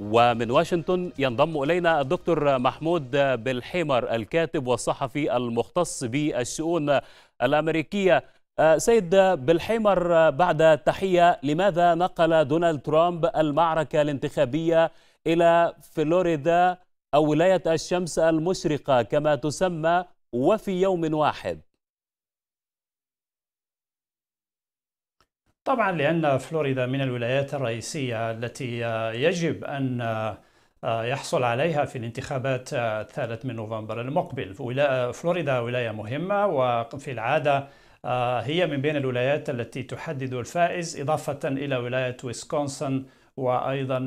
ومن واشنطن ينضم إلينا الدكتور محمود بالحمر الكاتب والصحفي المختص بالشؤون الأمريكية آه، سيد بالحمر آه، بعد تحية لماذا نقل دونالد ترامب المعركة الانتخابية إلى فلوريدا أو ولاية الشمس المشرقة كما تسمى وفي يوم واحد طبعا لأن فلوريدا من الولايات الرئيسية التي يجب أن آه، يحصل عليها في الانتخابات آه، الثالث من نوفمبر المقبل فلوريدا ولاية مهمة وفي العادة آه، هي من بين الولايات التي تحدد الفائز إضافة إلى ولاية ويسكونسن وأيضا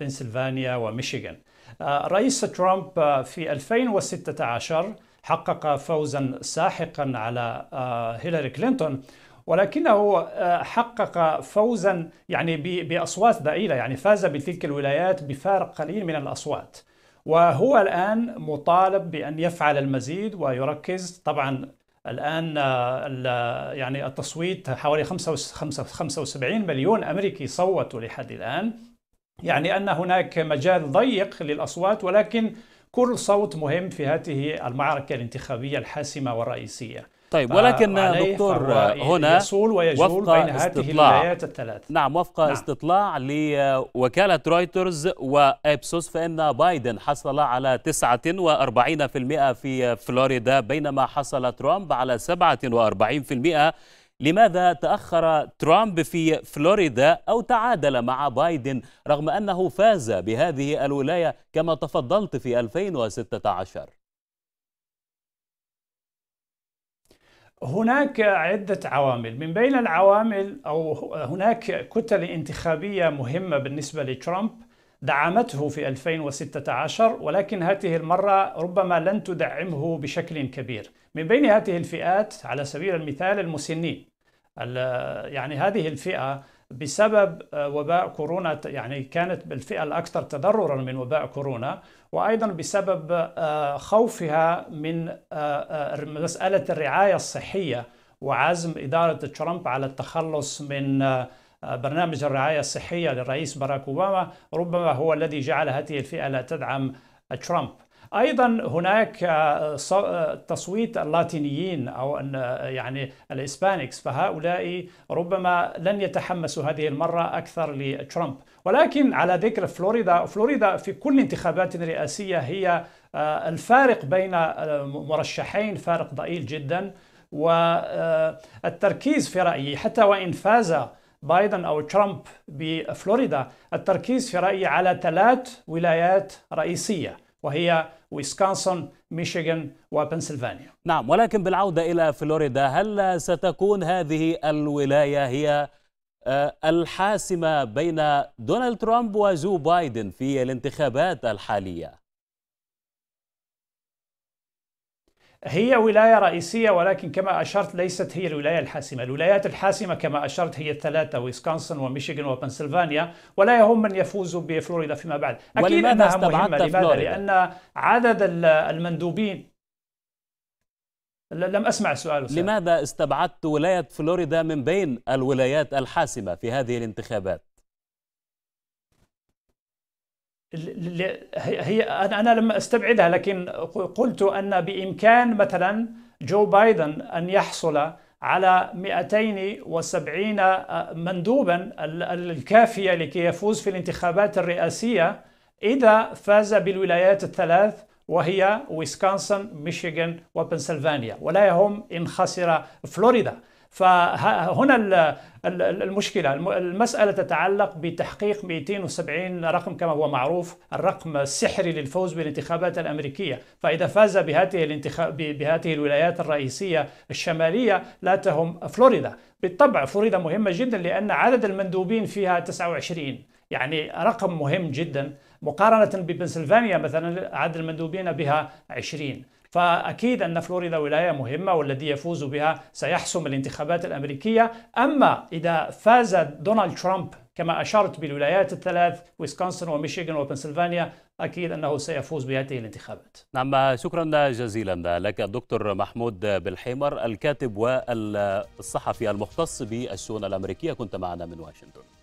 بنسلفانيا وميشيغان رئيس ترامب في 2016 حقق فوزا ساحقا على هيلاري كلينتون ولكنه آه، حقق فوزا يعني باصوات ضئيله يعني فاز بتلك الولايات بفارق قليل من الاصوات وهو الان مطالب بان يفعل المزيد ويركز طبعا الان آه، يعني التصويت حوالي 75 مليون امريكي صوتوا لحد الان يعني ان هناك مجال ضيق للاصوات ولكن كل صوت مهم في هذه المعركه الانتخابيه الحاسمه والرئيسيه. طيب ولكن دكتور هنا يصول ويجول وفق بين استطلاع هذه الولايات الثلاث نعم وفق نعم. استطلاع لوكالة رويترز وإبسوس فإن بايدن حصل على 49% في فلوريدا بينما حصل ترامب على 47% لماذا تأخر ترامب في فلوريدا أو تعادل مع بايدن رغم أنه فاز بهذه الولاية كما تفضلت في 2016؟ هناك عدة عوامل من بين العوامل أو هناك كتل انتخابية مهمة بالنسبة لترامب دعمته في 2016 ولكن هذه المرة ربما لن تدعمه بشكل كبير من بين هذه الفئات على سبيل المثال المسنين يعني هذه الفئة بسبب آه، وباء كورونا يعني كانت بالفئة الأكثر تضررا من وباء كورونا وأيضا بسبب آه، خوفها من آه، مسألة الرعاية الصحية وعزم إدارة ترامب على التخلص من برنامج الرعاية الصحية للرئيس باراك أوباما ربما هو الذي جعل هذه الفئة لا تدعم ترامب ايضا هناك آه، آه، تصويت اللاتينيين او آه، يعني الاسبانكس فهؤلاء ربما لن يتحمسوا هذه المره اكثر لترامب ولكن على ذكر فلوريدا فلوريدا في كل انتخابات رئاسيه هي الفارق بين مرشحين فارق ضئيل جدا والتركيز في رايي حتى وان فاز بايدن أو ترامب بفلوريدا التركيز في رأيي على ثلاث ولايات رئيسية وهي ويسكونسن ميشيغان وبنسلفانيا نعم ولكن بالعودة إلى فلوريدا هل ستكون هذه الولاية هي آه، الحاسمة بين دونالد ترامب وجو بايدن في الانتخابات الحالية هي ولاية رئيسية ولكن كما أشرت ليست هي الولاية الحاسمة الولايات الحاسمة كما أشرت هي الثلاثة ويسكونسن وميشيغان وبنسلفانيا ولا يهم من يفوز بفلوريدا فيما بعد أكيد أنها مهمة لماذا؟ فلوريدا. لأن عدد المندوبين لم أسمع السؤال لماذا استبعدت ولاية فلوريدا من بين الولايات الحاسمة في هذه الانتخابات؟ هي انا لم استبعدها لكن قلت ان بامكان مثلا جو بايدن ان يحصل على 270 مندوبا الكافيه لكي يفوز في الانتخابات الرئاسيه اذا فاز بالولايات الثلاث وهي ويسكونسن، ميشيغان وبنسلفانيا ولا يهم ان خسر فلوريدا فهنا المشكلة المسألة تتعلق بتحقيق 270 رقم كما هو معروف الرقم السحري للفوز بالانتخابات الأمريكية فإذا فاز بهذه, الانتخاب بهذه الولايات الرئيسية الشمالية لا تهم فلوريدا بالطبع فلوريدا مهمة جدا لأن عدد المندوبين فيها 29 يعني رقم مهم جدا مقارنة ببنسلفانيا مثلا عدد المندوبين بها 20 فأكيد أن فلوريدا ولاية مهمة والذي يفوز بها سيحسم الانتخابات الأمريكية أما إذا فاز دونالد ترامب كما أشرت بالولايات الثلاث ويسكونسن وميشيغان وبنسلفانيا أكيد أنه سيفوز بهذه الانتخابات نعم شكرا جزيلا لك الدكتور محمود بالحمر الكاتب والصحفي المختص بالشؤون الأمريكية كنت معنا من واشنطن